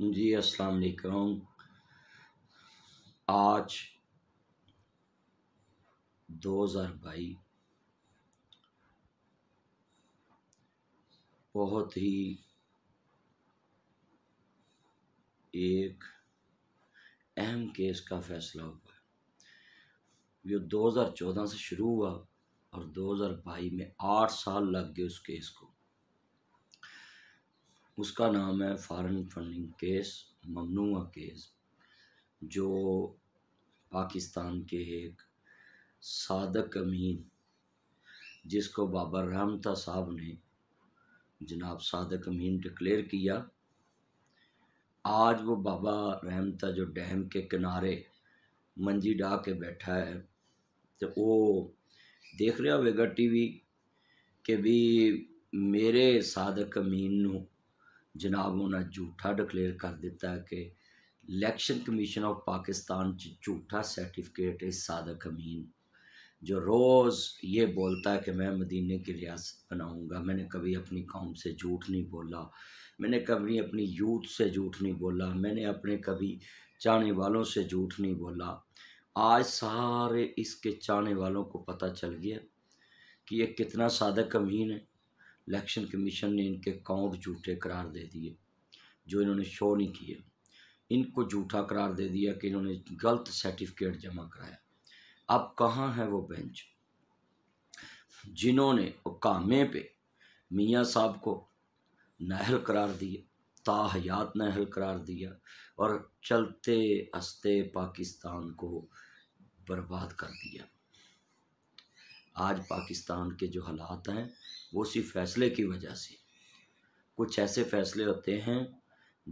जी अस्सलाम वालेकुम आज 2022 बहुत ही एक अहम केस का फैसला हुआ जो 2014 से शुरू हुआ और 2022 में आठ साल लग गए उस केस को उसका नाम है फ़ारन फंडिंग केस ममनुआ केस जो पाकिस्तान के एक सादक अमीन जिसको बाबा रहमता साहब ने जनाब सादक अमीन डिक्लेयर किया आज वो बाबा रहमता जो डैम के किनारे मंजी डा के बैठा है तो वो देख रहा होगा टीवी कि भी मेरे सादक अमीन जनाब उन्हें झूठा डिकलेयर कर दिता है कि इलेक्शन कमीशन ऑफ पाकिस्तान झूठा सर्टिफिकेट है सादक अमीन जो रोज़ ये बोलता है कि मैं मदीने की रियासत बनाऊँगा मैंने कभी अपनी कौम से झूठ नहीं बोला मैंने कभी अपनी यूथ से झूठ नहीं बोला मैंने अपने कभी चाहने वालों से झूठ नहीं बोला आज सारे इसके चाहने वालों को पता चल गया कि ये कितना सादक अमीन है इलेक्शन कमीशन ने इनके काउंट झूठे करार दे दिए जो इन्होंने शो नहीं किए इनको झूठा करार दे दिया कि इन्होंने गलत सर्टिफिकेट जमा कराया अब कहाँ है वो बेंच जिन्होंने कामे पे मियाँ साहब को नहल करार दिया ताहयात नहल करार दिया और चलते हंसते पाकिस्तान को बर्बाद कर दिया आज पाकिस्तान के जो हालात हैं वो सिर्फ फैसले की वजह से कुछ ऐसे फैसले होते हैं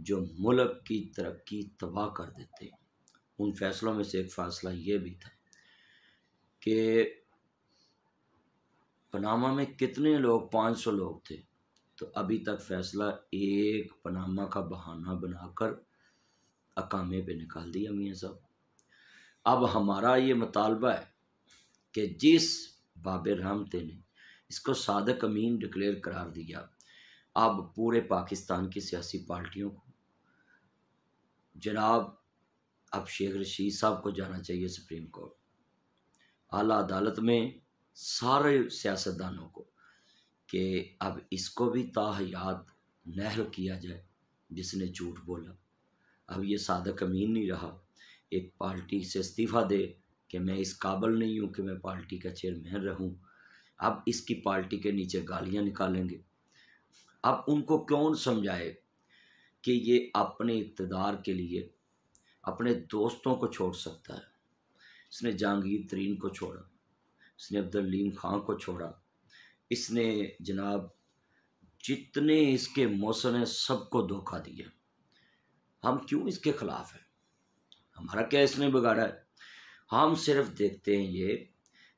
जो मुल्क की तरक्की तबाह कर देते हैं उन फैसलों में से एक फ़ैसला ये भी था कि पनामा में कितने लोग पाँच सौ लोग थे तो अभी तक फैसला एक पनामा का बहाना बनाकर अकामे पे निकाल दिया मियाँ साहब अब हमारा ये मुतालबा है कि जिस बाब रहमते ने इसको सादक अमीन डिक्लेयर करार दिया अब पूरे पाकिस्तान की सियासी पार्टियों को जनाब अब शेख रशीद साहब को जाना चाहिए सुप्रीम कोर्ट आला अदालत में सारे सियासतदानों को कि अब इसको भी ताहयात नहर किया जाए जिसने झूठ बोला अब ये सादक अमीन नहीं रहा एक पार्टी से इस्तीफ़ा दे कि मैं इस काबल नहीं हूँ कि मैं पार्टी का चेयरमैन रहूँ अब इसकी पार्टी के नीचे गालियाँ निकालेंगे अब उनको कौन समझाए कि ये अपने इकतदार के लिए अपने दोस्तों को छोड़ सकता है इसने जहांगीर तरीन को छोड़ा इसने अब्दुल्लीम खां को छोड़ा इसने जनाब जितने इसके मौसम हैं सबको धोखा दिया हम क्यों इसके ख़िलाफ़ हैं हमारा क्या इसने बिगाड़ा है हम सिर्फ देखते हैं ये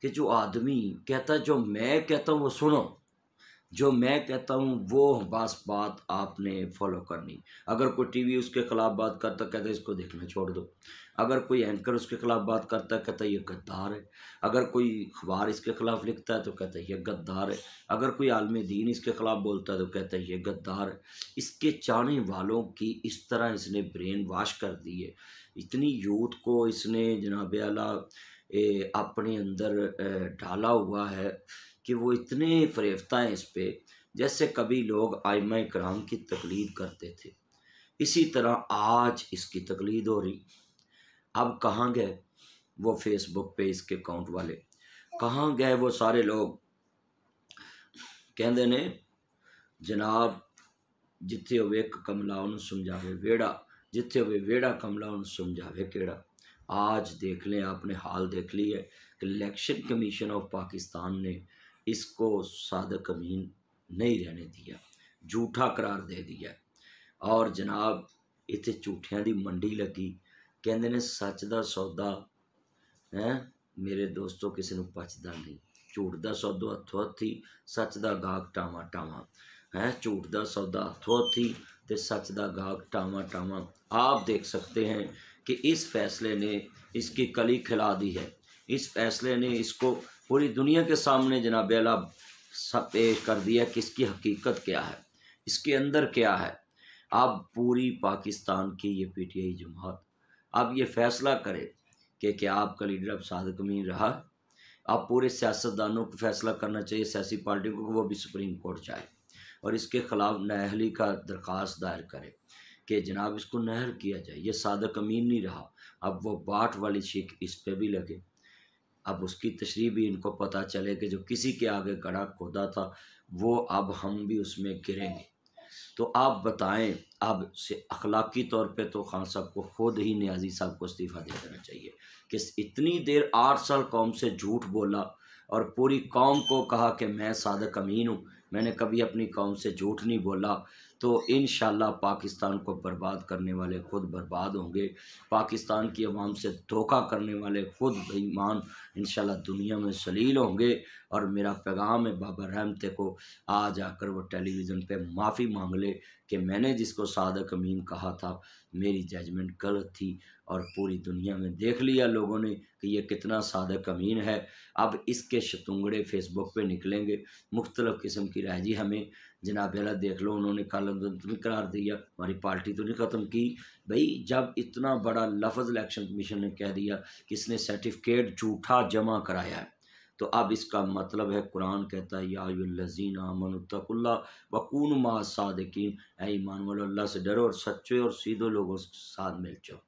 कि जो आदमी कहता जो मैं कहता हूँ वो सुनो जो मैं कहता हूँ वो बस बात आपने फॉलो करनी अगर कोई टीवी उसके खिलाफ बात करता कहता इसको देखना छोड़ दो अगर कोई एंकर उसके खिलाफ बात करता कहता ये गद्दार है अगर कोई अखबार इसके खिलाफ लिखता है तो कहता है ये गद्दार है अगर कोई आलम दीन इसके खिलाफ बोलता है तो कहता है ये गद्दार है इसके चाहने वालों की इस तरह इसने ब्रेन वाश कर दी है इतनी यूथ को इसने जनाब आला अपने अंदर डाला हुआ है कि वो इतने फरेफ्ता हैं इस पर जैसे कभी लोग आयम कराम की तकलीद करते थे इसी तरह आज इसकी तकलीद हो रही अब कहाँ गए वो फेसबुक पे इसके अकाउंट वाले कहाँ गए वो सारे लोग कहते ने जनाब जिथे हो कमला उन्होंने समझावे वेड़ा ਜਿੱਥੇ ਵੀ ਵਿਹੜਾ ਕਮਲਾ ਉਹਨੂੰ ਸਮਝਾਵੇ ਕਿਹੜਾ ਆਜ ਦੇਖ ਲੈ ਆਪਣੇ ਹਾਲ ਦੇਖ ਲਈਏ ਕਿ ਇਲੈਕਸ਼ਨ ਕਮਿਸ਼ਨ ਆਫ ਪਾਕਿਸਤਾਨ ਨੇ ਇਸ ਕੋ ਸਾਦਕ ਅਮੀਨ ਨਹੀਂ ਰਹਿਣੇ ਦਿਆ ਝੂਠਾ ਕਰਾਰ ਦੇ ਦਿਆ ਔਰ ਜਨਾਬ ਇੱਥੇ ਝੂਠਿਆਂ ਦੀ ਮੰਡੀ ਲੱਗੀ ਕਹਿੰਦੇ ਨੇ ਸੱਚ ਦਾ ਸੌਦਾ ਹੈ ਮੇਰੇ ਦੋਸਤੋ ਕਿਸੇ ਨੂੰ ਪਛਦਾ ਨਹੀਂ ਝੂਠ ਦਾ ਸੌਦਾ ਹੱਥੋ ਹੱਥੀ ਸੱਚ ਦਾ ਗਾਗ ਟਾਵਾ ਟਾਵਾ ਹੈ ਝੂਠ ਦਾ ਸੌਦਾ ਹੱਥੋ ਹੱਥੀ तो सच का गाहक टावा टावा आप देख सकते हैं कि इस फैसले ने इसकी कली खिला दी है इस फैसले ने इसको पूरी दुनिया के सामने जनाब अला सब पेश कर दिया कि इसकी हकीकत क्या है इसके अंदर क्या है अब पूरी पाकिस्तान की ये पी टी आई जमात अब ये फैसला करे कि क्या आपका लीडर अब सादक मीन रहा अब पूरे सियासतदानों को फैसला करना चाहिए सियासी पार्टियों को वो भी सुप्रीम कोर्ट जाए और इसके ख़िलाफ़ नहली का दरख्वास्त दायर करे कि जनाब इसको नहर किया जाए ये सादा कमीन नहीं रहा अब वो बाट वाली शिक इस पर भी लगे अब उसकी तशरी भी इनको पता चले कि जो किसी के आगे कड़ा खोदा था वो अब हम भी उसमें गिरेंगे तो आप बताएं अब से अखलाकी तौर पे तो खान साहब को खुद ही न्याजी साहब को इस्तीफ़ा दे देना चाहिए कि इतनी देर आठ साल कौम से झूठ बोला और पूरी कौम को कहा कि मैं सादक अमीन हूँ मैंने कभी अपनी कौम से झूठ नहीं बोला तो इन पाकिस्तान को बर्बाद करने वाले खुद बर्बाद होंगे पाकिस्तान की आवाम से धोखा करने वाले खुद बेईमान इन दुनिया में सलील होंगे और मेरा पैगाम है बाबा रहमते को आज आकर वो टेलीविज़न पे माफ़ी मांग ले कि मैंने जिसको सादक अमीन कहा था मेरी जजमेंट गलत थी और पूरी दुनिया में देख लिया लोगों ने कि यह कितना सादक अमीन है अब इसके शतुंगड़े फेसबुक पे निकलेंगे मुख्तलफ़ किस्म की रहजी हमें जनाब अला देख लो उन्होंने तो नहीं करार दिया हमारी पार्टी तो नहीं ख़त्म की भाई जब इतना बड़ा लफज इलेक्शन कमीशन ने कह दिया कि इसने सर्टिफिकेट झूठा जमा कराया है तो अब इसका मतलब है कुरान कहता है याजीन अमनतकुल्ला वकून मा सादकिन ए ईमान वालों से डरो और सच्चे और सीधे लोगों के साथ मिल जाओ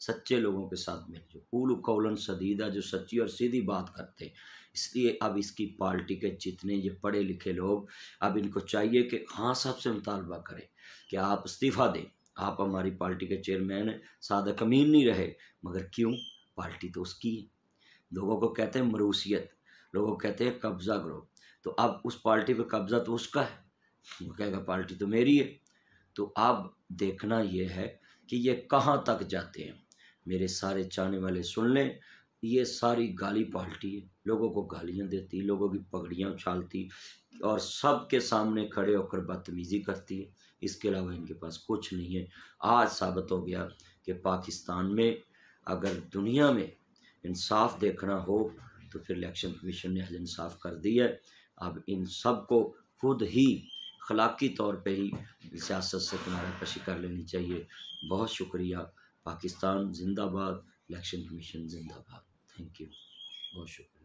सच्चे लोगों के साथ मिल जो कुल कौलन सदीदा जो सच्ची और सीधी बात करते हैं इसलिए अब इसकी पार्टी के जितने ये पढ़े लिखे लोग अब इनको चाहिए कि हाँ साहब से मुतालबा करें कि आप इस्तीफ़ा दें आप हमारी पार्टी के चेयरमैन सादक अमीन नहीं रहे मगर क्यों पार्टी तो उसकी है लोगों को कहते हैं मरूसियत लोगों को कहते हैं कब्ज़ा करो तो अब उस पार्टी पर कब्ज़ा तो उसका है वो कहेगा पार्टी तो मेरी है तो अब देखना यह है कि ये कहाँ तक जाते हैं मेरे सारे चाहने वाले सुन लें ये सारी गाली पाल्टी है लोगों को गालियां देती लोगों की पगड़ियां उछालती और सब के सामने खड़े होकर बदतमीज़ी करती है इसके अलावा इनके पास कुछ नहीं है आज साबित हो गया कि पाकिस्तान में अगर दुनिया में इंसाफ देखना हो तो फिर इलेक्शन कमीशन ने हज इंसाफ कर दिया है अब इन सब को खुद ही खलाकी तौर पे ही सियासत से किनारा कशी कर लेनी चाहिए बहुत शुक्रिया पाकिस्तान जिंदाबाद इलेक्शन कमीशन जिंदाबाद थैंक यू बहुत शुक्रिया